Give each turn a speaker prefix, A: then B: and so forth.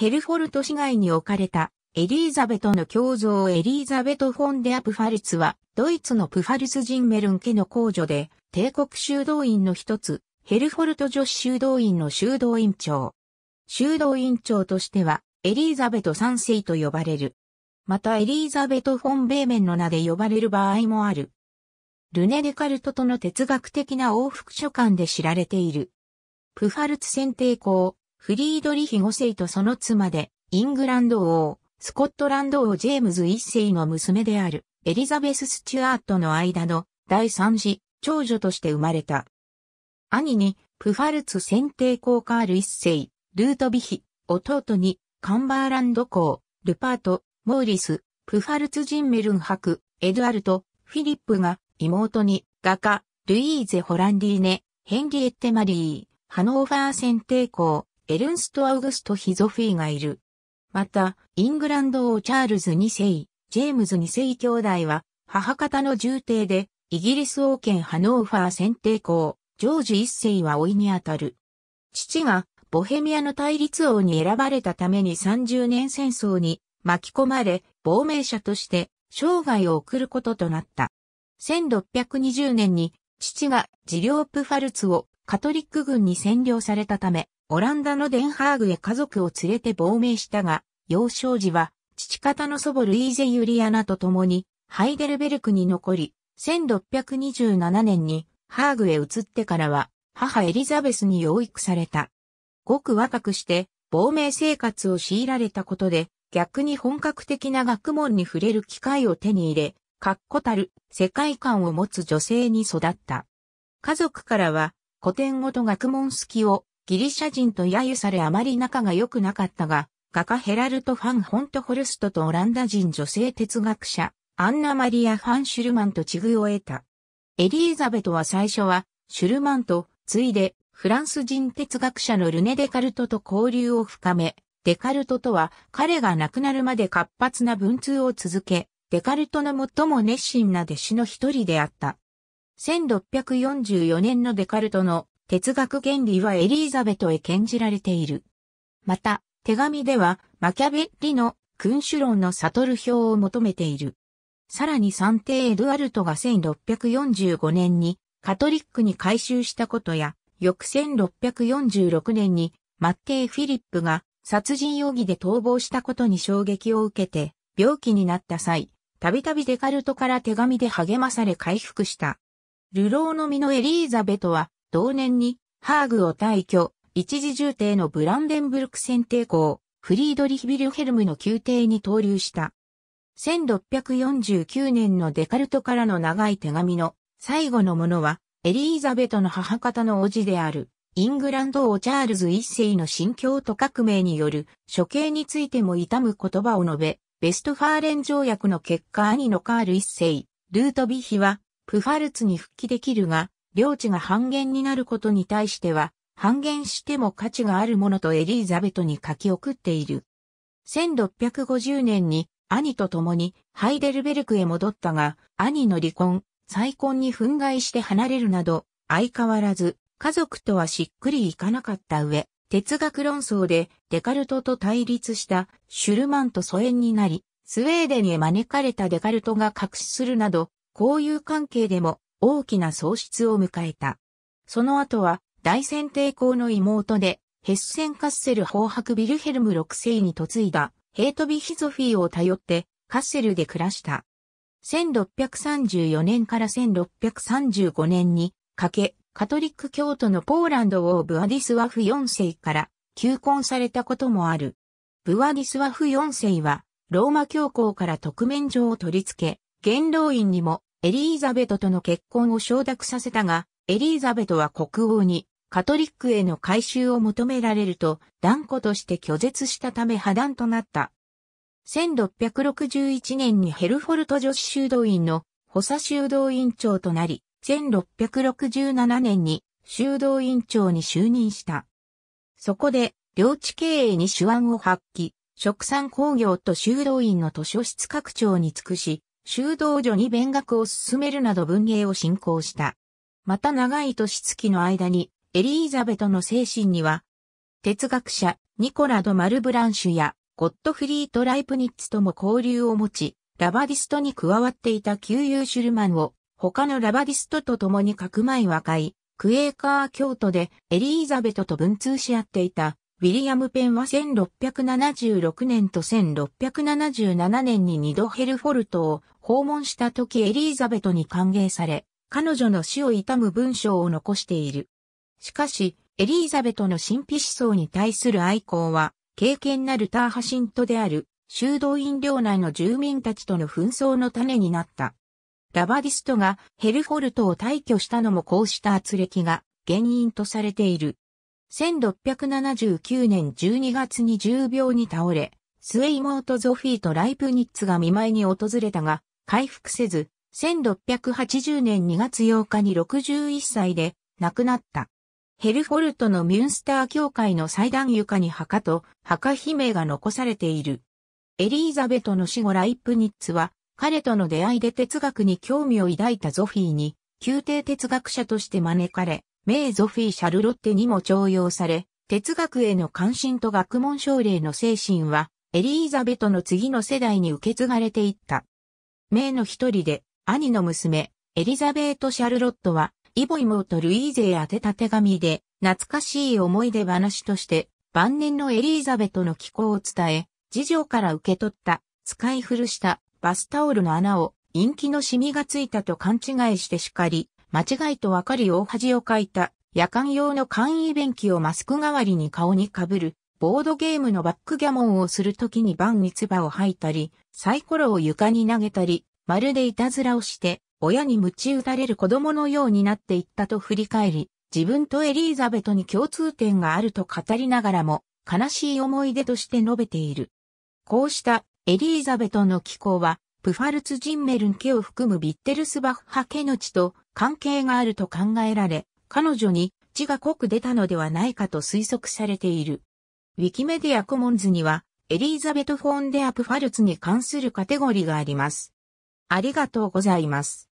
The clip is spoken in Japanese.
A: ヘルフォルト市街に置かれたエリーザベトの胸像エリーザベト・フォンデア・プファルツは、ドイツのプファルツ・ジンメルン家の工女で、帝国修道院の一つ、ヘルフォルト女子修道院の修道院長。修道院長としては、エリーザベト3世と呼ばれる。またエリーザベト・フォン・ベーメンの名で呼ばれる場合もある。ルネ・デカルトとの哲学的な往復書簡で知られている。プファルツ選定校、フリードリヒ5世とその妻で、イングランド王、スコットランド王ジェームズ1世の娘である、エリザベス・スチュアートの間の第三子、長女として生まれた。兄に、プファルツ選定校カール1世、ルートビヒ、弟に、カンバーランド校、ルパート、モーリス、プファルツ・ジンメルン伯、エドアルト、フィリップが、妹に、画家、ルイーゼ・ホランディーネ、ヘンリエッテ・マリー、ハノーファー選定校、エルンスト・アウグスト・ヒゾフィーがいる。また、イングランド王チャールズ2世、ジェームズ2世兄弟は、母方の重帝で、イギリス王権ハノーファー選定校、ジョージ1世は老いにあたる。父が、ボヘミアの対立王に選ばれたために30年戦争に巻き込まれ、亡命者として生涯を送ることとなった。1620年に父がジリオープファルツをカトリック軍に占領されたため、オランダのデンハーグへ家族を連れて亡命したが、幼少時は父方の祖母ルイーゼ・ユリアナと共にハイデルベルクに残り、1627年にハーグへ移ってからは母エリザベスに養育された。ごく若くして亡命生活を強いられたことで逆に本格的な学問に触れる機会を手に入れ、確固たる世界観を持つ女性に育った。家族からは古典語と学問好きをギリシャ人と揶揄されあまり仲が良くなかったが、画家ヘラルト・ファン・ホント・ホルストとオランダ人女性哲学者、アンナ・マリア・ファン・シュルマンと地遇を得た。エリーザベトは最初は、シュルマンと、ついで、フランス人哲学者のルネ・デカルトと交流を深め、デカルトとは彼が亡くなるまで活発な文通を続け、デカルトの最も熱心な弟子の一人であった。1644年のデカルトの哲学原理はエリーザベトへ献じられている。また、手紙では、マキャベリの君主論の悟る表を求めている。さらに三帝エドアルトが1645年にカトリックに改宗したことや、翌1646年にマッテイ・フィリップが殺人容疑で逃亡したことに衝撃を受けて、病気になった際、たびたびデカルトから手紙で励まされ回復した。流浪の身のエリーザベトは、同年に、ハーグを退去、一時重帝のブランデンブルク選定校、フリードリヒ・ビルヘルムの宮廷に投留した。1649年のデカルトからの長い手紙の最後のものは、エリーザベトの母方の叔父である、イングランド王チャールズ一世の新教徒革命による処刑についても痛む言葉を述べ、ベストファーレン条約の結果兄のカール一世、ルートビヒは、プファルツに復帰できるが、領地が半減になることに対しては、半減しても価値があるものとエリーザベトに書き送っている。1650年に兄と共にハイデルベルクへ戻ったが、兄の離婚、再婚に憤慨して離れるなど、相変わらず家族とはしっくりいかなかった上、哲学論争でデカルトと対立したシュルマンと疎遠になり、スウェーデンへ招かれたデカルトが隠しするなど、交友関係でも大きな喪失を迎えた。その後は大戦帝抗の妹でヘッセンカッセル砲白ビルヘルム6世に嫁いだヘイトビヒゾフィーを頼ってカッセルで暮らした。1634年から1635年にかけ、カトリック教徒のポーランド王ブアディスワフ4世から求婚されたこともある。ブアディスワフ4世はローマ教皇から特免状を取り付け、元老院にもエリーザベトとの結婚を承諾させたが、エリーザベトは国王にカトリックへの改修を求められると断固として拒絶したため破断となった。1661年にヘルフォルト女子修道院の補佐修道院長となり、1667年に修道院長に就任した。そこで、領地経営に手腕を発揮、食産工業と修道院の図書室拡張に尽くし、修道女に勉学を進めるなど文芸を進行した。また長い年月の間に、エリーザベトの精神には、哲学者、ニコラド・マルブランシュや、ゴットフリート・ライプニッツとも交流を持ち、ラバディストに加わっていた旧友シュルマンを、他のラバディストと共に革前和解、クエーカー教徒でエリーザベトと文通し合っていたウィリアム・ペンは1676年と1677年に二度ヘルフォルトを訪問した時エリーザベトに歓迎され、彼女の死を悼む文章を残している。しかし、エリーザベトの神秘思想に対する愛好は、敬虔なルターハシントである、修道院領内の住民たちとの紛争の種になった。ラバディストがヘルフォルトを退去したのもこうした圧力が原因とされている。1679年12月に重病に倒れ、末妹ゾフィーとライプニッツが見舞いに訪れたが、回復せず、1680年2月8日に61歳で亡くなった。ヘルフォルトのミュンスター教会の祭壇床に墓と墓姫が残されている。エリーザベトの死後ライプニッツは彼との出会いで哲学に興味を抱いたゾフィーに宮廷哲学者として招かれ、名ゾフィー・シャルロッテにも徴用され、哲学への関心と学問奨励の精神は、エリーザベトの次の世代に受け継がれていった。名の一人で、兄の娘、エリザベート・シャルロットは、イボイモート・ルイーゼへ宛てた手紙で、懐かしい思い出話として、晩年のエリーザベトの気候を伝え、次女から受け取った、使い古したバスタオルの穴を、陰気のシミがついたと勘違いして叱り、間違いとわかり大恥をかいた、夜間用の簡易便器をマスク代わりに顔にかぶる、ボードゲームのバックギャモンをするときに番に唾を吐いたり、サイコロを床に投げたり、まるでいたずらをして、親に鞭打たれる子供のようになっていったと振り返り、自分とエリーザベトに共通点があると語りながらも、悲しい思い出として述べている。こうしたエリーザベトの気候は、プファルツ・ジンメルン家を含むビッテルスバッハ家の地と関係があると考えられ、彼女に血が濃く出たのではないかと推測されている。ウィキメディアコモンズには、エリーザベト・フォンデア・プファルツに関するカテゴリーがあります。ありがとうございます。